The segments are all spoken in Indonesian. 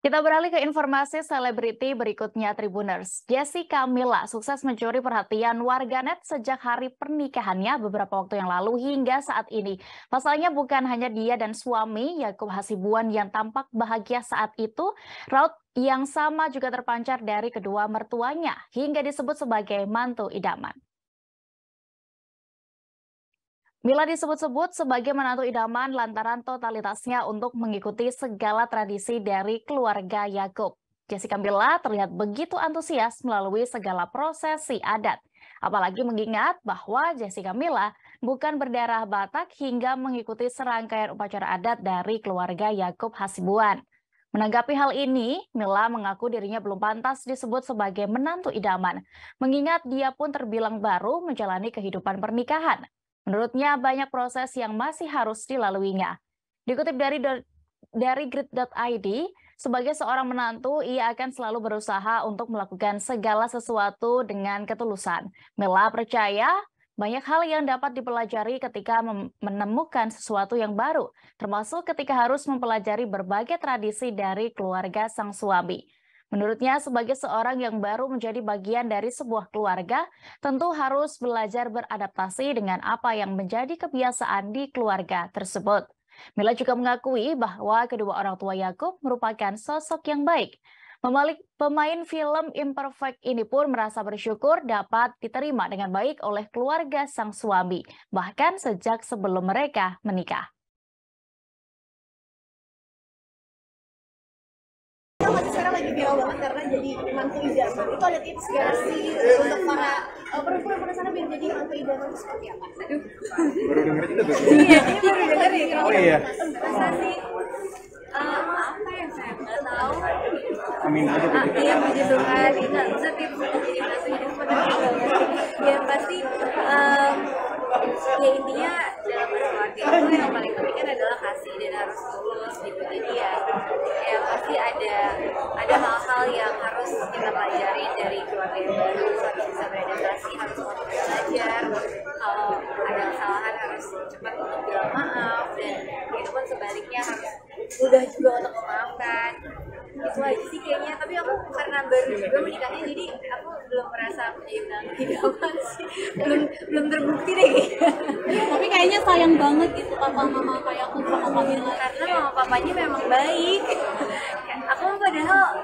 Kita beralih ke informasi selebriti berikutnya Tribuners. Jessica Mila sukses mencuri perhatian warganet sejak hari pernikahannya beberapa waktu yang lalu hingga saat ini. Pasalnya bukan hanya dia dan suami Yakub Hasibuan yang tampak bahagia saat itu, raut yang sama juga terpancar dari kedua mertuanya hingga disebut sebagai mantu idaman. Mila disebut-sebut sebagai menantu idaman lantaran totalitasnya untuk mengikuti segala tradisi dari keluarga Yakub. Jessica Mila terlihat begitu antusias melalui segala prosesi adat. Apalagi mengingat bahwa Jessica Mila bukan berdarah Batak hingga mengikuti serangkaian upacara adat dari keluarga Yakub Hasibuan. Menanggapi hal ini, Mila mengaku dirinya belum pantas disebut sebagai menantu idaman, mengingat dia pun terbilang baru menjalani kehidupan pernikahan. Menurutnya banyak proses yang masih harus dilaluinya. Dikutip dari dari grid.id, sebagai seorang menantu, ia akan selalu berusaha untuk melakukan segala sesuatu dengan ketulusan. Mela percaya banyak hal yang dapat dipelajari ketika menemukan sesuatu yang baru, termasuk ketika harus mempelajari berbagai tradisi dari keluarga sang suami. Menurutnya, sebagai seorang yang baru menjadi bagian dari sebuah keluarga, tentu harus belajar beradaptasi dengan apa yang menjadi kebiasaan di keluarga tersebut. Mila juga mengakui bahwa kedua orang tua Yakub merupakan sosok yang baik. Memalik, pemain film Imperfect ini pun merasa bersyukur dapat diterima dengan baik oleh keluarga sang suami, bahkan sejak sebelum mereka menikah. jadi mantu idaman itu ada tips gak sih untuk para perempuan eh, perempuan sana biar jadi mantu idaman itu seperti apa? Aduh. Baru denger itu tuh. Iya, ini baru denger ya. Oh iya. uh, apa saya nggak tahu. Amin aja tuh. Ah, iya puji Tuhan, nggak tips untuk jadi mantu idaman. Ya. ya pasti um, ya intinya dalam keluarga itu yang paling penting adalah kasih dan harus tulus gitu jadi ya pasti ada ada hal-hal yang harus kita pelajari dari keluarga yang baru harus bisa beradaptasi harus mau belajar kalau ada kesalahan harus cepat untuk bilang maaf dan itu pun sebaliknya harus mudah juga untuk memaafkan itu aja sih kayaknya tapi aku karena baru juga menikahnya jadi aku belum merasa punya bintang tiga sih belum belum terbukti deh iya, tapi kayaknya sayang banget gitu papa mama kayak aku sama papa karena mama papanya memang baik aku padahal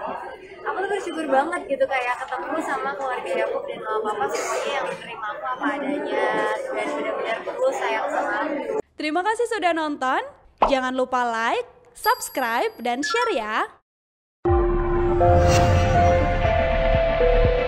aku tuh bersyukur banget gitu kayak ketemu sama keluarga aku dan mama papa semuanya yang menerima aku apa adanya dan benar-benar perlu sayang sama aku terima kasih sudah nonton jangan lupa like subscribe dan share ya Thank you.